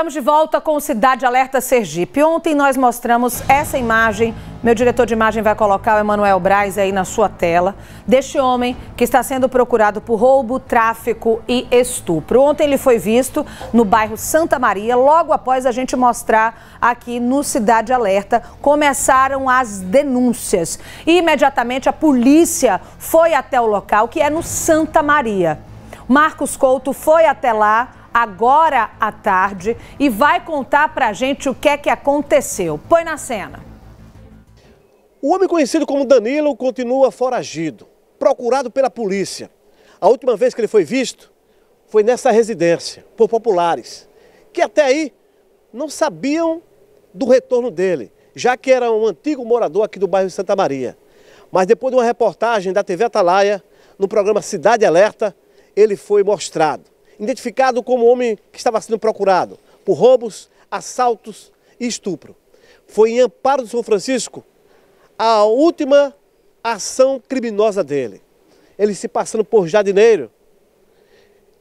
Estamos de volta com o Cidade Alerta Sergipe. Ontem nós mostramos essa imagem, meu diretor de imagem vai colocar o Emanuel Braz aí na sua tela, deste homem que está sendo procurado por roubo, tráfico e estupro. Ontem ele foi visto no bairro Santa Maria, logo após a gente mostrar aqui no Cidade Alerta, começaram as denúncias. E imediatamente a polícia foi até o local, que é no Santa Maria. Marcos Couto foi até lá agora à tarde e vai contar para a gente o que é que aconteceu. Põe na cena. O homem conhecido como Danilo continua foragido, procurado pela polícia. A última vez que ele foi visto foi nessa residência, por populares, que até aí não sabiam do retorno dele, já que era um antigo morador aqui do bairro de Santa Maria. Mas depois de uma reportagem da TV Atalaia, no programa Cidade Alerta, ele foi mostrado identificado como homem que estava sendo procurado por roubos, assaltos e estupro. Foi em Amparo do São Francisco a última ação criminosa dele. Ele se passando por jardineiro,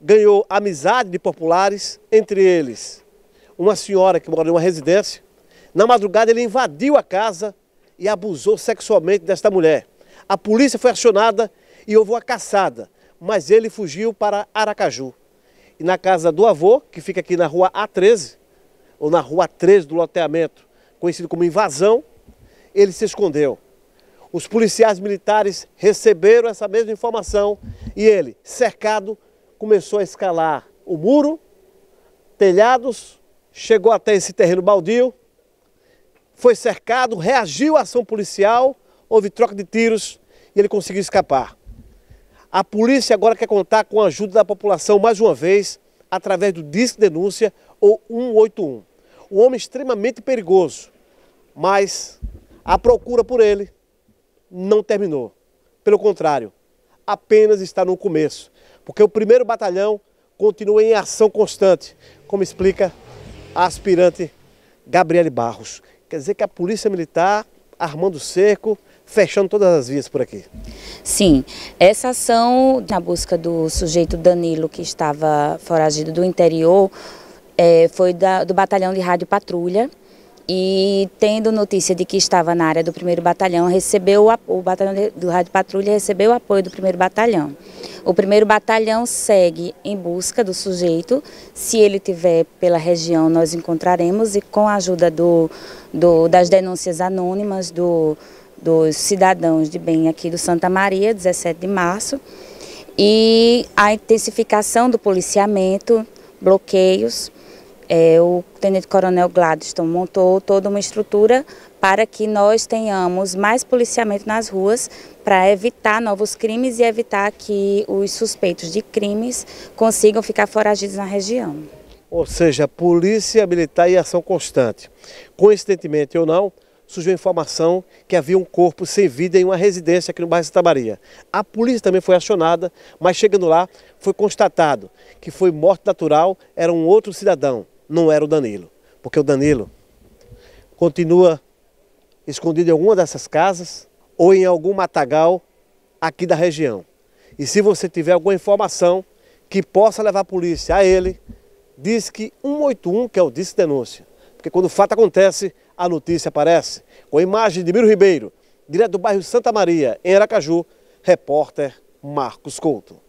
ganhou amizade de populares, entre eles uma senhora que mora em uma residência. Na madrugada ele invadiu a casa e abusou sexualmente desta mulher. A polícia foi acionada e houve uma caçada, mas ele fugiu para Aracaju e na casa do avô, que fica aqui na rua A13, ou na rua 13 do loteamento, conhecido como invasão, ele se escondeu. Os policiais militares receberam essa mesma informação e ele, cercado, começou a escalar o muro, telhados, chegou até esse terreno baldio, foi cercado, reagiu à ação policial, houve troca de tiros e ele conseguiu escapar. A polícia agora quer contar com a ajuda da população mais uma vez, através do Disque Denúncia ou 181. Um homem extremamente perigoso, mas a procura por ele não terminou. Pelo contrário, apenas está no começo, porque o primeiro batalhão continua em ação constante, como explica a aspirante Gabriele Barros. Quer dizer que a Polícia Militar, armando cerco, fechando todas as vias por aqui. Sim, essa ação na busca do sujeito Danilo que estava foragido do interior é, foi da, do batalhão de rádio patrulha e tendo notícia de que estava na área do primeiro batalhão, recebeu o, o batalhão de, do rádio patrulha recebeu o apoio do primeiro batalhão. O primeiro batalhão segue em busca do sujeito. Se ele tiver pela região, nós encontraremos e com a ajuda do, do das denúncias anônimas do dos cidadãos de bem aqui do Santa Maria, 17 de março, e a intensificação do policiamento, bloqueios. É, o tenente-coronel Gladstone montou toda uma estrutura para que nós tenhamos mais policiamento nas ruas para evitar novos crimes e evitar que os suspeitos de crimes consigam ficar foragidos na região. Ou seja, polícia militar e ação constante. Coincidentemente ou não, surgiu a informação que havia um corpo sem vida em uma residência aqui no bairro de Tabaria. A polícia também foi acionada, mas chegando lá foi constatado que foi morte natural, era um outro cidadão, não era o Danilo. Porque o Danilo continua escondido em alguma dessas casas ou em algum matagal aqui da região. E se você tiver alguma informação que possa levar a polícia a ele, diz que 181, que é o Disque Denúncia. Porque quando o fato acontece, a notícia aparece. Com a imagem de Miro Ribeiro, direto do bairro Santa Maria, em Aracaju, repórter Marcos Couto.